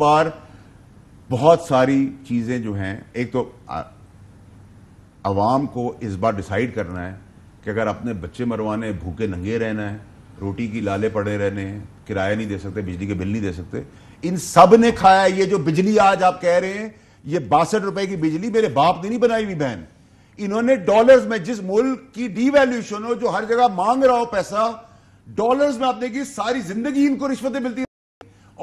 बार बहुत सारी चीज़ें जो हैं एक तो आवाम को इस बार डिसाइड करना है कि अगर अपने बच्चे मरवाने भूखे नंगे रहना है रोटी की लाले पड़े रहने हैं किराया नहीं दे सकते बिजली के बिल नहीं दे सकते इन सब ने खाया ये जो बिजली आज आप कह रहे हैं ये बासठ रुपए की बिजली मेरे बाप ने नहीं बनाई हुई बहन इन्होंने डॉलर्स में जिस मुल्क की डीवैल्यूशन हो जो हर जगह मांग रहा हो पैसा डॉलर्स में आपने की सारी जिंदगी इनको रिश्वतें मिलती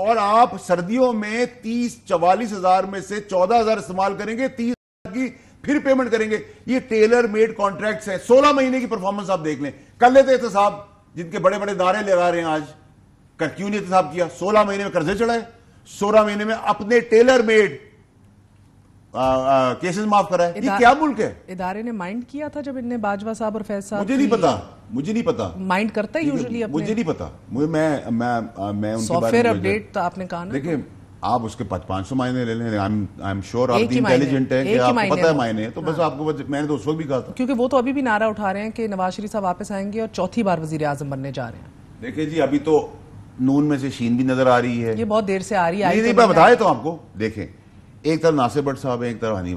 और आप सर्दियों में तीस चवालीस हजार में से चौदह हजार इस्तेमाल करेंगे तीस की फिर पेमेंट करेंगे ये टेलर मेड कॉन्ट्रैक्ट्स हैं सोलह महीने की परफॉर्मेंस आप देख लें कर लेते थे साहब जिनके बड़े बड़े नारे लगा रहे हैं आज कर क्यों नहीं एहतसाब किया सोलह महीने में कर्जे चढ़ाए सोलह महीने में अपने टेलर मेड केसेस माफ ये क्या मुल्क है इदारे ने माइंड किया था जब इनने बाजवा साहब और फैज साहब मुझे नहीं पता मुझे नहीं पता माइंड करता है यूजुअली मुझे नहीं पता मुझे मैं मैं मैं अपडेट तो आपने कहा ना तो। देखिए आप उसके सौ मायने ले लें आई एम श्योर आप इंटेलिजेंट हैं कि आपको पता है मायने तो बस हाँ। आपको मैंने तो उस वक्त भी कहा था क्योंकि वो तो अभी भी नारा उठा रहे हैं कि नवाज शरीफ साहब वापस आएंगे और चौथी बार वजीर आजम बनने जा रहे हैं देखिए जी अभी तो नून में से शीन भी नजर आ रही है ये बहुत देर से आ रही है नहीं, नहीं, तो मैं तो आपको देखें एक तरफ नासिर भट्ट साहब हैं एक तरफ हनी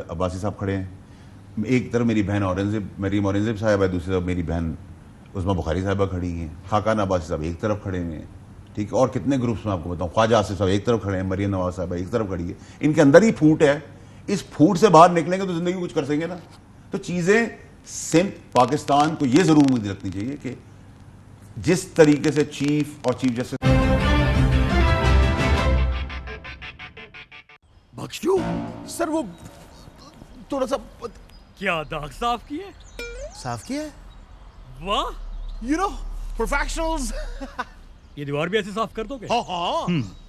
अब्बासी साहब खड़े हैं एक तरफ मेरी बहन औरंगजेब मरीम औरंगजेब साहब है दूसरी तरफ मेरी बहन उसमा बुखारी साहबा खड़ी हैं खाकान अब्बासी साहब एक तरफ खड़े हुए हैं ठीक है और कितने ग्रुप्स में आपको बताऊँ ख्वाजा आसिफ साहब एक तरफ खड़े हैं मरियम नवाज साहब एक तरफ खड़ी है इनके अंदर ही फूट है इस फूट से बाहर निकलेंगे तो ज़िंदगी कुछ कर सकेंगे ना तो चीज़ें सिंध पाकिस्तान को ये ज़रूर उम्मीद रखनी चाहिए कि जिस तरीके से चीफ और चीफ जस्टिस बख्शू सर वो थोड़ा सा क्या दाग साफ किए साफ किए वाह यू नो प्रोफेशनल्स ये दीवार भी ऐसे साफ कर दोगे हाँ हाँ हम्म।